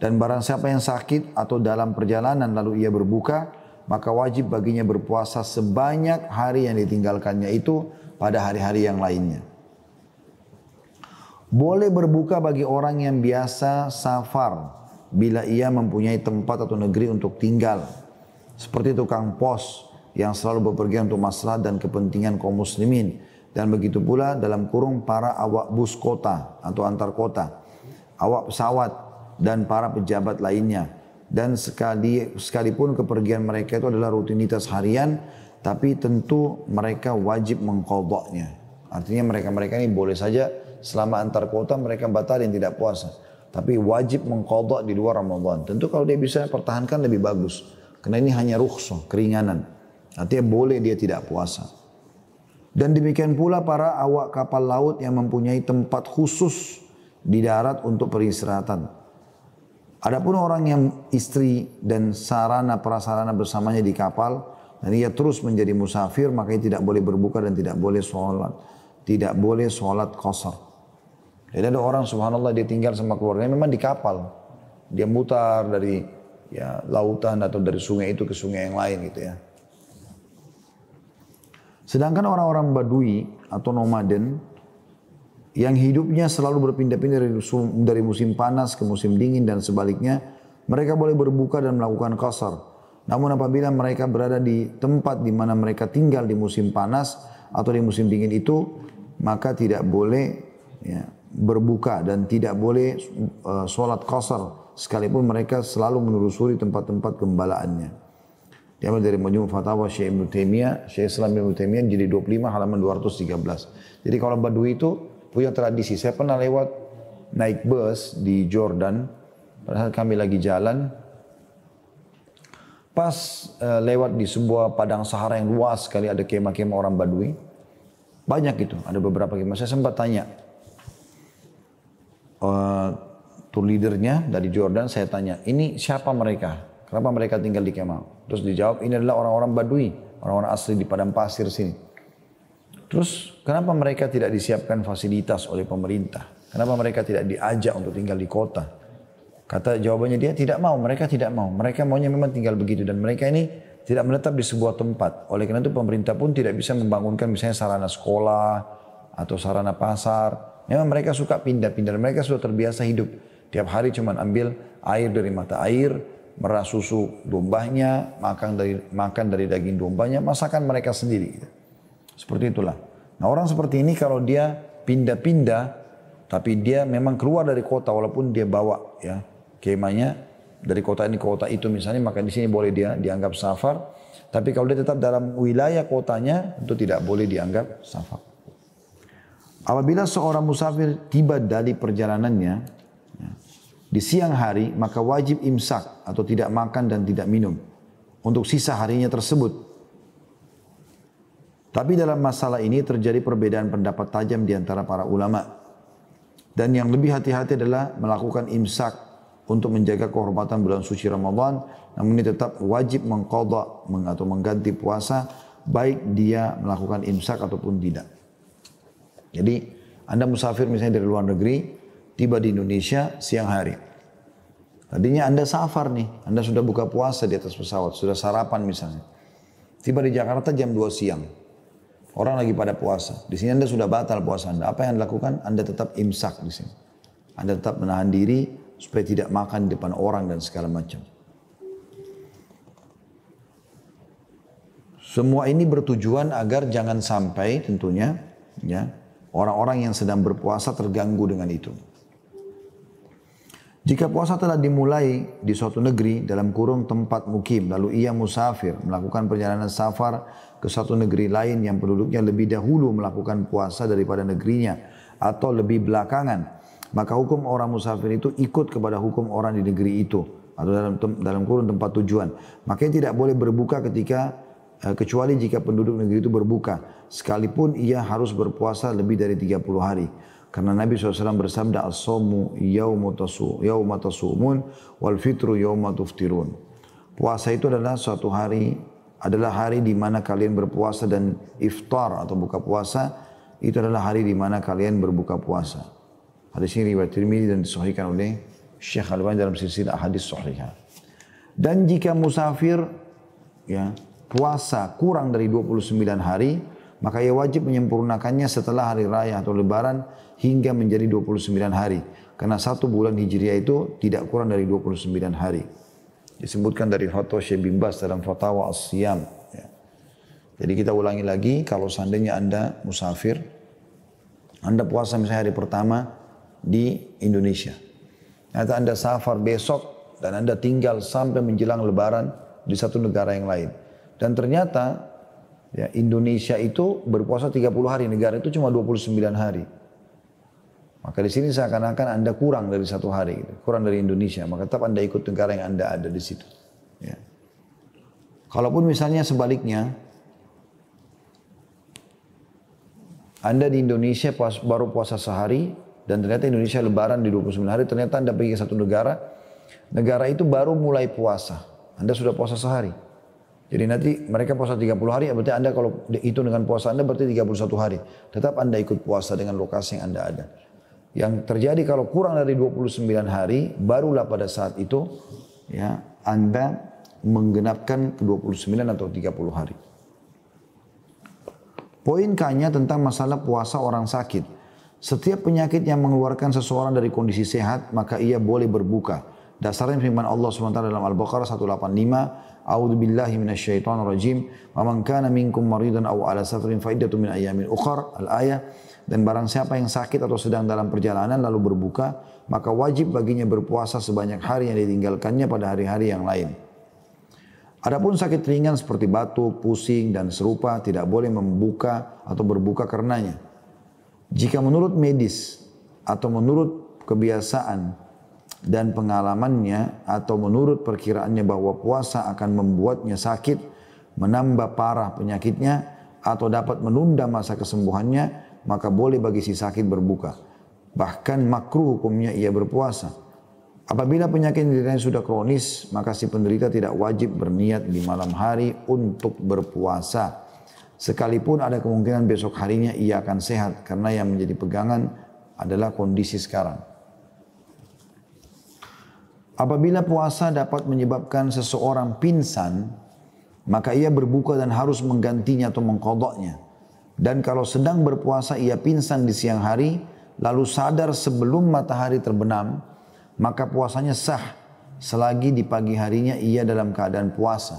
Dan barang siapa yang sakit atau dalam perjalanan lalu ia berbuka, maka wajib baginya berpuasa sebanyak hari yang ditinggalkannya itu pada hari-hari yang lainnya. Boleh berbuka bagi orang yang biasa safar bila ia mempunyai tempat atau negeri untuk tinggal. Seperti tukang pos yang selalu bepergian untuk masalah dan kepentingan kaum muslimin. Dan begitu pula dalam kurung para awak bus kota atau antar kota. Awak pesawat dan para pejabat lainnya. Dan sekali sekalipun kepergian mereka itu adalah rutinitas harian. Tapi tentu mereka wajib mengkodoknya. Artinya mereka-mereka ini boleh saja Selama antar kota mereka batal yang tidak puasa. Tapi wajib mengkodok di luar Ramadan. Tentu kalau dia bisa pertahankan lebih bagus. Karena ini hanya rukhsah, keringanan. Artinya boleh dia tidak puasa. Dan demikian pula para awak kapal laut yang mempunyai tempat khusus di darat untuk peristirahatan. Adapun orang yang istri dan sarana prasarana bersamanya di kapal, dan ia terus menjadi musafir, maka ia tidak boleh berbuka dan tidak boleh sholat. Tidak boleh sholat kosor. Jadi ada orang subhanallah dia tinggal sama keluarganya memang di kapal. Dia mutar dari ya lautan atau dari sungai itu ke sungai yang lain gitu ya. Sedangkan orang-orang Badui atau nomaden yang hidupnya selalu berpindah-pindah dari, dari musim panas ke musim dingin dan sebaliknya, mereka boleh berbuka dan melakukan kasar. Namun apabila mereka berada di tempat di mana mereka tinggal di musim panas atau di musim dingin itu, maka tidak boleh ya, berbuka dan tidak boleh uh, sholat qasar sekalipun mereka selalu menelusuri tempat-tempat gembalaannya. Diambil dari Majmu' Fatawa Syekh Ibnu Taimiyah, Syekh Islam Ibnu Taimiyah jadi 25 halaman 213. Jadi kalau Badui itu punya tradisi. Saya pernah lewat naik bus di Jordan pada saat kami lagi jalan pas uh, lewat di sebuah padang sahara yang luas sekali ada kemah-kemah orang Badui. Banyak itu, ada beberapa kemah. Saya sempat tanya, uh, tour leadernya dari Jordan, saya tanya, ini siapa mereka? Kenapa mereka tinggal di Kemal? Terus dijawab, ini adalah orang-orang Badui, orang-orang asli di padang pasir sini. Terus kenapa mereka tidak disiapkan fasilitas oleh pemerintah? Kenapa mereka tidak diajak untuk tinggal di kota? Kata jawabannya dia tidak mau, mereka tidak mau. Mereka maunya memang tinggal begitu dan mereka ini tidak menetap di sebuah tempat. Oleh karena itu pemerintah pun tidak bisa membangunkan misalnya sarana sekolah atau sarana pasar Memang mereka suka pindah-pindah. Mereka sudah terbiasa hidup. Tiap hari cuma ambil air dari mata air, merah susu dombanya, makan dari makan dari daging dombanya, masakan mereka sendiri. Seperti itulah. Nah orang seperti ini kalau dia pindah-pindah, tapi dia memang keluar dari kota walaupun dia bawa ya kemahnya dari kota ini ke kota itu misalnya, maka di sini boleh dia dianggap safar. Tapi kalau dia tetap dalam wilayah kotanya, itu tidak boleh dianggap safar. Apabila seorang musafir tiba dari perjalanannya ya, di siang hari, maka wajib imsak atau tidak makan dan tidak minum untuk sisa harinya tersebut. Tapi dalam masalah ini terjadi perbedaan pendapat tajam di antara para ulama. Dan yang lebih hati-hati adalah melakukan imsak untuk menjaga kehormatan bulan suci Ramadan. Namun ini tetap wajib mengkodok atau mengganti puasa baik dia melakukan imsak ataupun tidak. Jadi Anda musafir misalnya dari luar negeri, tiba di Indonesia siang hari. Tadinya Anda safar nih, Anda sudah buka puasa di atas pesawat, sudah sarapan misalnya. Tiba di Jakarta jam 2 siang. Orang lagi pada puasa. Di sini Anda sudah batal puasa Anda. Apa yang dilakukan? Anda tetap imsak di sini. Anda tetap menahan diri supaya tidak makan di depan orang dan segala macam. Semua ini bertujuan agar jangan sampai tentunya ya Orang-orang yang sedang berpuasa terganggu dengan itu. Jika puasa telah dimulai di suatu negeri dalam kurung tempat mukim, lalu ia musafir melakukan perjalanan safar ke suatu negeri lain yang penduduknya lebih dahulu melakukan puasa daripada negerinya atau lebih belakangan, maka hukum orang musafir itu ikut kepada hukum orang di negeri itu atau dalam dalam kurun tempat tujuan. Makanya tidak boleh berbuka ketika Eh, kecuali jika penduduk negeri itu berbuka. Sekalipun ia harus berpuasa lebih dari 30 hari. Karena Nabi SAW bersabda as-sawmu yawma tasu, yawma tasumun wal fitru yawma tuftirun. Puasa itu adalah suatu hari adalah hari di mana kalian berpuasa dan iftar atau buka puasa itu adalah hari di mana kalian berbuka puasa. Hadis ini riwayat Tirmidzi dan disahihkan oleh Syekh Al-Albani dalam silsilah hadis sahihah. Dan jika musafir ya puasa kurang dari 29 hari, maka ia wajib menyempurnakannya setelah hari raya atau lebaran hingga menjadi 29 hari. Karena satu bulan Hijriah itu tidak kurang dari 29 hari. Disebutkan dari Fatwa Syekh bin Bas dalam Fatwa As-Siyam. Ya. Jadi kita ulangi lagi, kalau seandainya Anda musafir, Anda puasa misalnya hari pertama di Indonesia. Nanti Anda safar besok dan Anda tinggal sampai menjelang lebaran di satu negara yang lain dan ternyata ya, Indonesia itu berpuasa 30 hari, negara itu cuma 29 hari. Maka di sini seakan-akan Anda kurang dari satu hari, gitu. kurang dari Indonesia. Maka tetap Anda ikut negara yang Anda ada di situ. Ya. Kalaupun misalnya sebaliknya, Anda di Indonesia pas, baru puasa sehari, dan ternyata Indonesia lebaran di 29 hari, ternyata Anda pergi ke satu negara, negara itu baru mulai puasa. Anda sudah puasa sehari. Jadi nanti mereka puasa 30 hari, berarti Anda kalau hitung dengan puasa Anda berarti 31 hari. Tetap Anda ikut puasa dengan lokasi yang Anda ada. Yang terjadi kalau kurang dari 29 hari, barulah pada saat itu ya Anda menggenapkan ke 29 atau 30 hari. Poin kanya tentang masalah puasa orang sakit. Setiap penyakit yang mengeluarkan seseorang dari kondisi sehat, maka ia boleh berbuka. Dasarnya firman Allah SWT dalam Al-Baqarah 185, A'udzu billahi minasyaitonir rajim. Wa man kana minkum maridan aw ala safarin fa min ayyamin ukhra. Al-ayah. Dan barang siapa yang sakit atau sedang dalam perjalanan lalu berbuka, maka wajib baginya berpuasa sebanyak hari yang ditinggalkannya pada hari-hari yang lain. Adapun sakit ringan seperti batuk, pusing, dan serupa tidak boleh membuka atau berbuka karenanya. Jika menurut medis atau menurut kebiasaan dan pengalamannya atau menurut perkiraannya bahwa puasa akan membuatnya sakit, menambah parah penyakitnya, atau dapat menunda masa kesembuhannya, maka boleh bagi si sakit berbuka. Bahkan makruh hukumnya ia berpuasa. Apabila penyakit dirinya sudah kronis, maka si penderita tidak wajib berniat di malam hari untuk berpuasa. Sekalipun ada kemungkinan besok harinya ia akan sehat karena yang menjadi pegangan adalah kondisi sekarang. Apabila puasa dapat menyebabkan seseorang pingsan, maka ia berbuka dan harus menggantinya atau mengkodoknya. Dan kalau sedang berpuasa ia pingsan di siang hari, lalu sadar sebelum matahari terbenam, maka puasanya sah selagi di pagi harinya ia dalam keadaan puasa.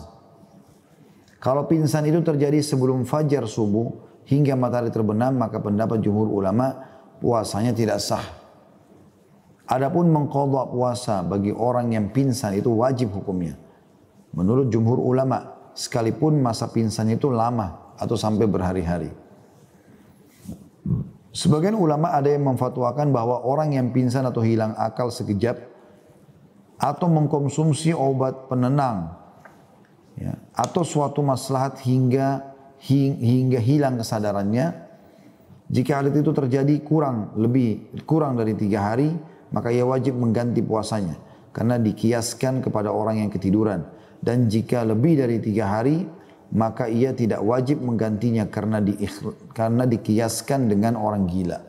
Kalau pingsan itu terjadi sebelum fajar subuh hingga matahari terbenam, maka pendapat jumhur ulama puasanya tidak sah. Adapun mengkodok puasa bagi orang yang pingsan itu wajib hukumnya. Menurut jumhur ulama, sekalipun masa pingsan itu lama atau sampai berhari-hari. Sebagian ulama ada yang memfatwakan bahwa orang yang pingsan atau hilang akal sekejap atau mengkonsumsi obat penenang ya, atau suatu maslahat hingga hingga hilang kesadarannya jika hal itu terjadi kurang lebih kurang dari tiga hari maka ia wajib mengganti puasanya karena dikiaskan kepada orang yang ketiduran dan jika lebih dari tiga hari maka ia tidak wajib menggantinya karena di karena dikiaskan dengan orang gila.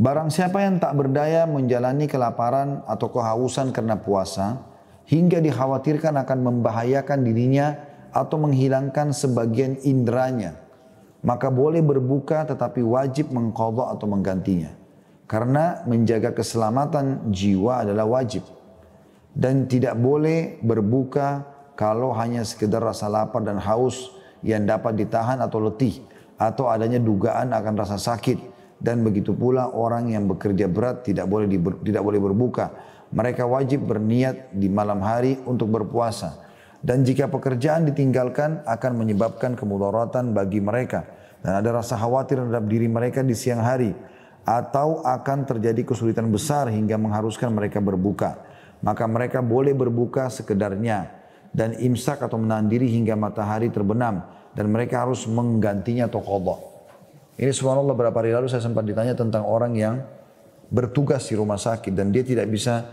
Barang siapa yang tak berdaya menjalani kelaparan atau kehausan karena puasa, hingga dikhawatirkan akan membahayakan dirinya atau menghilangkan sebagian inderanya, maka boleh berbuka tetapi wajib mengkodok atau menggantinya. Karena menjaga keselamatan jiwa adalah wajib. Dan tidak boleh berbuka kalau hanya sekedar rasa lapar dan haus yang dapat ditahan atau letih. Atau adanya dugaan akan rasa sakit. Dan begitu pula orang yang bekerja berat tidak boleh, diber, tidak boleh berbuka. Mereka wajib berniat di malam hari untuk berpuasa dan jika pekerjaan ditinggalkan akan menyebabkan kemudaratan bagi mereka. Dan ada rasa khawatir terhadap diri mereka di siang hari. Atau akan terjadi kesulitan besar hingga mengharuskan mereka berbuka. Maka mereka boleh berbuka sekedarnya. Dan imsak atau menahan diri hingga matahari terbenam. Dan mereka harus menggantinya atau kodok. Ini subhanallah beberapa hari lalu saya sempat ditanya tentang orang yang bertugas di rumah sakit dan dia tidak bisa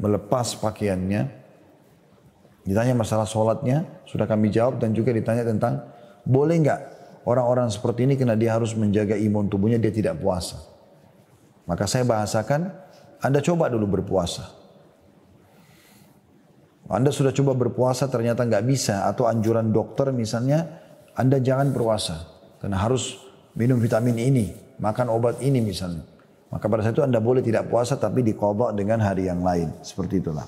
melepas pakaiannya Ditanya masalah sholatnya, sudah kami jawab dan juga ditanya tentang boleh nggak orang-orang seperti ini karena dia harus menjaga imun tubuhnya, dia tidak puasa. Maka saya bahasakan, Anda coba dulu berpuasa. Anda sudah coba berpuasa ternyata nggak bisa atau anjuran dokter misalnya, Anda jangan berpuasa karena harus minum vitamin ini, makan obat ini misalnya. Maka pada saat itu Anda boleh tidak puasa tapi dikobok dengan hari yang lain. Seperti itulah.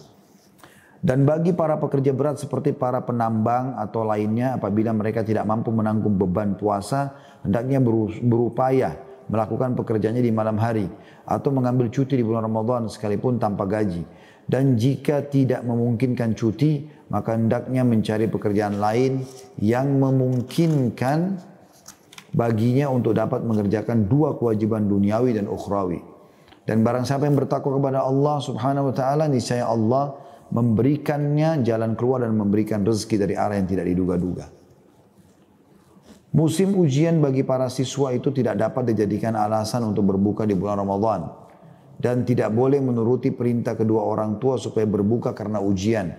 Dan bagi para pekerja berat seperti para penambang atau lainnya apabila mereka tidak mampu menanggung beban puasa, hendaknya berupaya melakukan pekerjaannya di malam hari atau mengambil cuti di bulan Ramadan sekalipun tanpa gaji. Dan jika tidak memungkinkan cuti, maka hendaknya mencari pekerjaan lain yang memungkinkan baginya untuk dapat mengerjakan dua kewajiban duniawi dan ukhrawi. Dan barang siapa yang bertakwa kepada Allah Subhanahu wa taala niscaya Allah memberikannya jalan keluar dan memberikan rezeki dari arah yang tidak diduga-duga. Musim ujian bagi para siswa itu tidak dapat dijadikan alasan untuk berbuka di bulan Ramadan dan tidak boleh menuruti perintah kedua orang tua supaya berbuka karena ujian.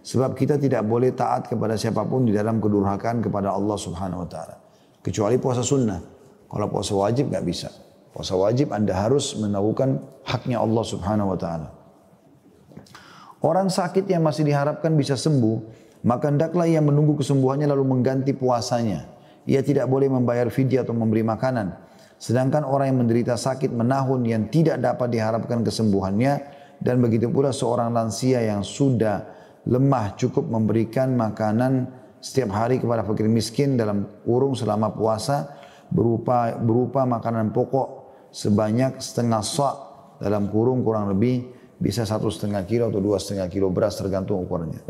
Sebab kita tidak boleh taat kepada siapapun di dalam kedurhakan kepada Allah Subhanahu wa taala. Kecuali puasa sunnah. Kalau puasa wajib nggak bisa. Puasa wajib Anda harus menawukan haknya Allah Subhanahu wa taala. Orang sakit yang masih diharapkan bisa sembuh, maka hendaklah ia menunggu kesembuhannya lalu mengganti puasanya. Ia tidak boleh membayar fidyah atau memberi makanan. Sedangkan orang yang menderita sakit menahun yang tidak dapat diharapkan kesembuhannya dan begitu pula seorang lansia yang sudah lemah cukup memberikan makanan setiap hari kepada fakir miskin dalam kurung selama puasa berupa berupa makanan pokok sebanyak setengah sok dalam kurung kurang lebih bisa satu setengah kilo atau dua setengah kilo beras tergantung ukurannya.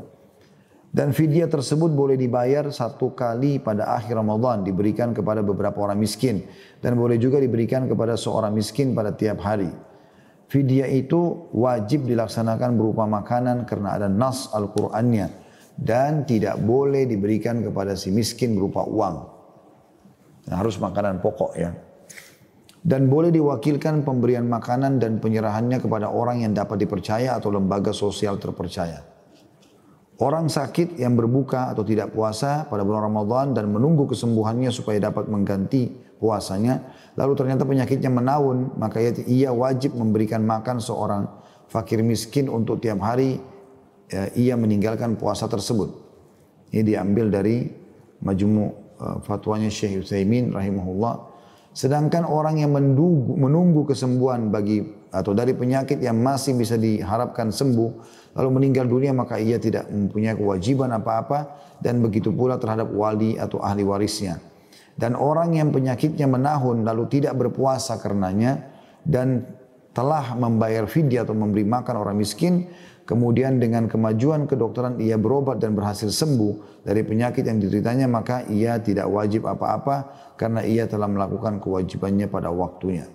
Dan fidyah tersebut boleh dibayar satu kali pada akhir Ramadan diberikan kepada beberapa orang miskin dan boleh juga diberikan kepada seorang miskin pada tiap hari. Fidyah itu wajib dilaksanakan berupa makanan karena ada nas Al-Qur'annya dan tidak boleh diberikan kepada si miskin berupa uang. Nah, harus makanan pokok ya dan boleh diwakilkan pemberian makanan dan penyerahannya kepada orang yang dapat dipercaya atau lembaga sosial terpercaya. Orang sakit yang berbuka atau tidak puasa pada bulan Ramadan dan menunggu kesembuhannya supaya dapat mengganti puasanya, lalu ternyata penyakitnya menaun, maka ia wajib memberikan makan seorang fakir miskin untuk tiap hari ya, ia meninggalkan puasa tersebut. Ini diambil dari majmu uh, fatwanya Syekh Utsaimin rahimahullah Sedangkan orang yang mendugu, menunggu kesembuhan bagi atau dari penyakit yang masih bisa diharapkan sembuh lalu meninggal dunia maka ia tidak mempunyai kewajiban apa-apa dan begitu pula terhadap wali atau ahli warisnya. Dan orang yang penyakitnya menahun lalu tidak berpuasa karenanya dan telah membayar fidyah atau memberi makan orang miskin Kemudian dengan kemajuan kedokteran ia berobat dan berhasil sembuh dari penyakit yang dideritanya maka ia tidak wajib apa-apa karena ia telah melakukan kewajibannya pada waktunya.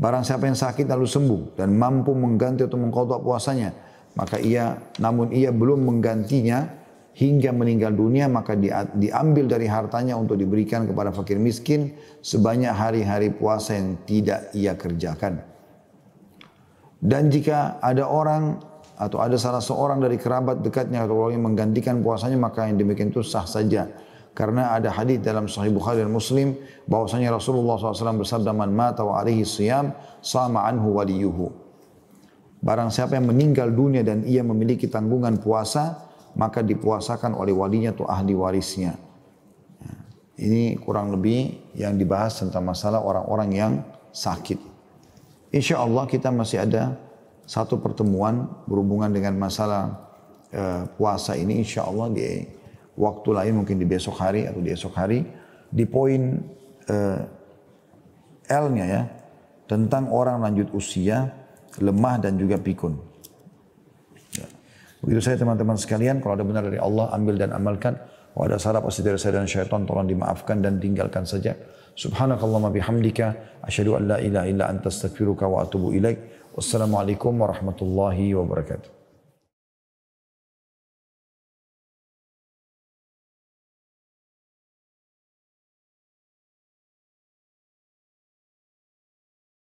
Barang siapa yang sakit lalu sembuh dan mampu mengganti atau mengkodok puasanya maka ia namun ia belum menggantinya hingga meninggal dunia maka diambil dari hartanya untuk diberikan kepada fakir miskin sebanyak hari-hari puasa yang tidak ia kerjakan. Dan jika ada orang atau ada salah seorang dari kerabat dekatnya atau orang yang menggantikan puasanya maka yang demikian itu sah saja. Karena ada hadis dalam Sahih Bukhari dan Muslim bahwasanya Rasulullah SAW bersabda man mata wa alihi siyam sama anhu waliyuhu. Barang siapa yang meninggal dunia dan ia memiliki tanggungan puasa maka dipuasakan oleh walinya atau ahli warisnya. Ini kurang lebih yang dibahas tentang masalah orang-orang yang sakit. Insya Allah kita masih ada satu pertemuan berhubungan dengan masalah e, puasa ini. Insya Allah di waktu lain mungkin di besok hari atau di esok hari di poin e, L-nya ya tentang orang lanjut usia lemah dan juga pikun. Ya. Begitu saya teman-teman sekalian, kalau ada benar dari Allah ambil dan amalkan. Kalau ada salah pasti dari saya dan syaitan, tolong dimaafkan dan tinggalkan saja. سبحانك اللهم بحمدك أشهد أن لا إله إلا أنت أستغفرك وأتوب إليك والسلام عليكم ورحمة الله وبركاته